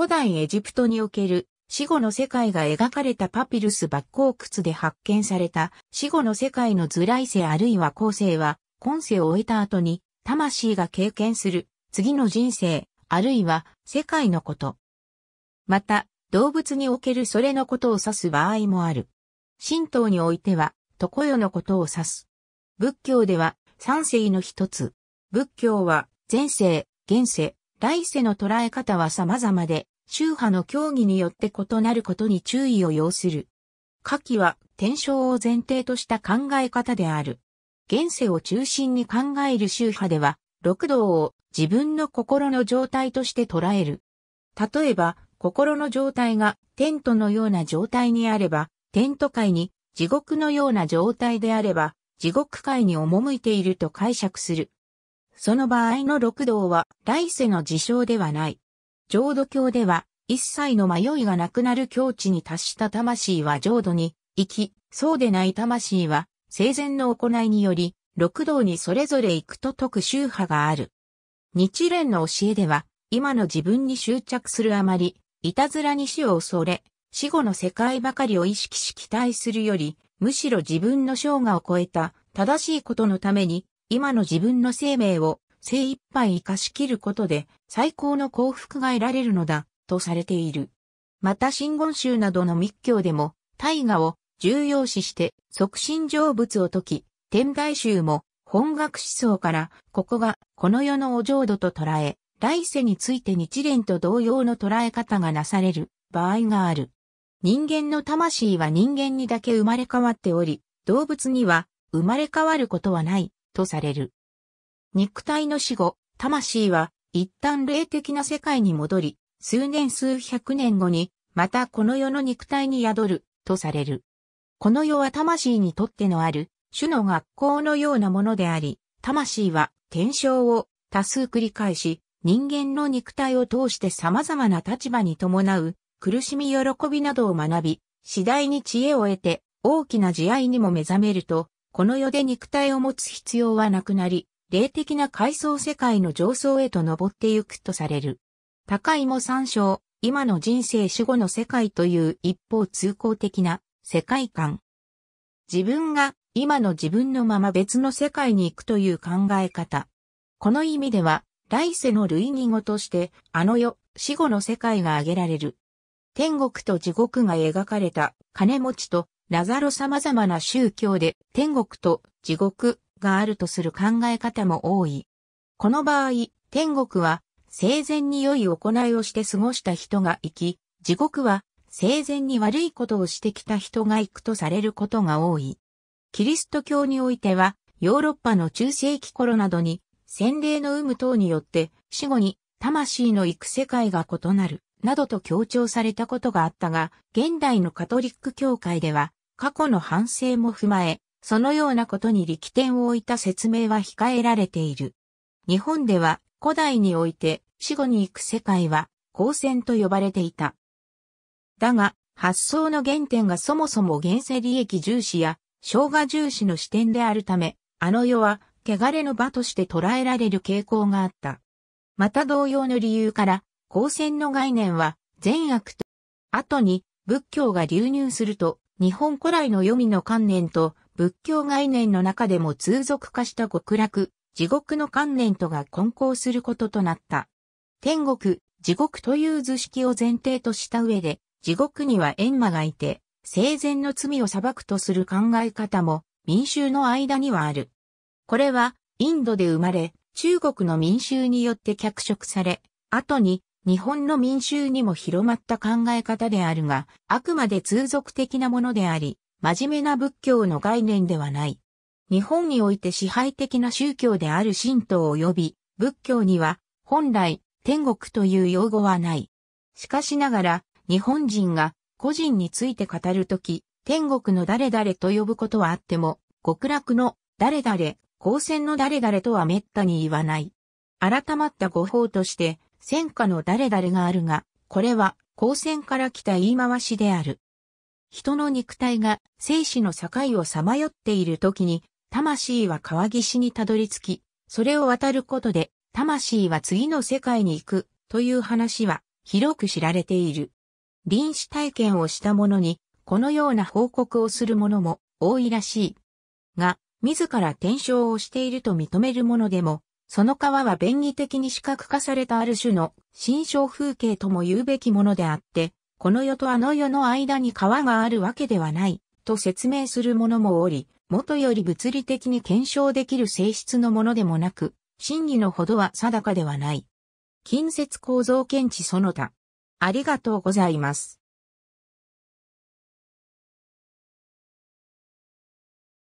古代エジプトにおける死後の世界が描かれたパピルス抜鉱窟で発見された死後の世界の図来世あるいは後世は今世を終えた後に魂が経験する次の人生あるいは世界のこと。また動物におけるそれのことを指す場合もある。神道においては常世のことを指す。仏教では三世の一つ。仏教は前世、現世、来世の捉え方は様々で、宗派の教義によって異なることに注意を要する。下記は転生を前提とした考え方である。現世を中心に考える宗派では、六道を自分の心の状態として捉える。例えば、心の状態がテントのような状態にあれば、テント界に地獄のような状態であれば、地獄界に赴いていると解釈する。その場合の六道は来世の事象ではない。浄土教では、一切の迷いがなくなる境地に達した魂は浄土に行き、そうでない魂は、生前の行いにより、六道にそれぞれ行くと解く宗派がある。日蓮の教えでは、今の自分に執着するあまり、いたずらに死を恐れ、死後の世界ばかりを意識し期待するより、むしろ自分の生涯を超えた正しいことのために今の自分の生命を精一杯活かしきることで最高の幸福が得られるのだ、とされている。また真言宗などの密教でも、大河を重要視して促進成仏を解き、天台宗も本学思想からここがこの世のお浄土と捉え、来世について日蓮と同様の捉え方がなされる場合がある。人間の魂は人間にだけ生まれ変わっており、動物には生まれ変わることはないとされる。肉体の死後、魂は一旦霊的な世界に戻り、数年数百年後に、またこの世の肉体に宿る、とされる。この世は魂にとってのある、種の学校のようなものであり、魂は転生を多数繰り返し、人間の肉体を通して様々な立場に伴う、苦しみ喜びなどを学び、次第に知恵を得て、大きな慈愛にも目覚めると、この世で肉体を持つ必要はなくなり、霊的な階層世界の上層へと登ってゆくとされる。高いも参照、今の人生死後の世界という一方通行的な世界観。自分が今の自分のまま別の世界に行くという考え方。この意味では、来世の類似語として、あの世、死後の世界が挙げられる。天国と地獄が描かれた金持ちとラザロ様々な宗教で天国と地獄があるとする考え方も多い。この場合、天国は生前に良い行いをして過ごした人が行き、地獄は生前に悪いことをしてきた人が行くとされることが多い。キリスト教においては、ヨーロッパの中世紀頃などに、洗礼の有無等によって、死後に魂の行く世界が異なる、などと強調されたことがあったが、現代のカトリック教会では、過去の反省も踏まえ、そのようなことに力点を置いた説明は控えられている。日本では古代において死後に行く世界は光線と呼ばれていた。だが、発想の原点がそもそも現世利益重視や生姜重視の視点であるため、あの世は汚れの場として捉えられる傾向があった。また同様の理由から、光線の概念は善悪と、後に仏教が流入すると日本古来の黄泉の観念と仏教概念の中でも通俗化した極楽、地獄の観念とが混交することとなった。天国、地獄という図式を前提とした上で、地獄には閻魔がいて、生前の罪を裁くとする考え方も民衆の間にはある。これはインドで生まれ、中国の民衆によって脚色され、後に日本の民衆にも広まった考え方であるが、あくまで通俗的なものであり、真面目な仏教の概念ではない。日本において支配的な宗教である神道及び、仏教には、本来、天国という用語はない。しかしながら、日本人が個人について語るとき、天国の誰々と呼ぶことはあっても、極楽の誰々、光線の誰々とは滅多に言わない。改まった語法として、戦火の誰々があるが、これは、光線から来た言い回しである。人の肉体が生死の境をさまよっている時に、魂は川岸にたどり着き、それを渡ることで、魂は次の世界に行く、という話は、広く知られている。臨死体験をした者に、このような報告をする者も多いらしい。が、自ら転生をしていると認める者でも、その川は便宜的に視覚化されたある種の心象風景とも言うべきものであって、この世とあの世の間に川があるわけではない、と説明する者もおり、元より物理的に検証できる性質のものでもなく、真偽のほどは定かではない。近接構造検知その他。ありがとうございます。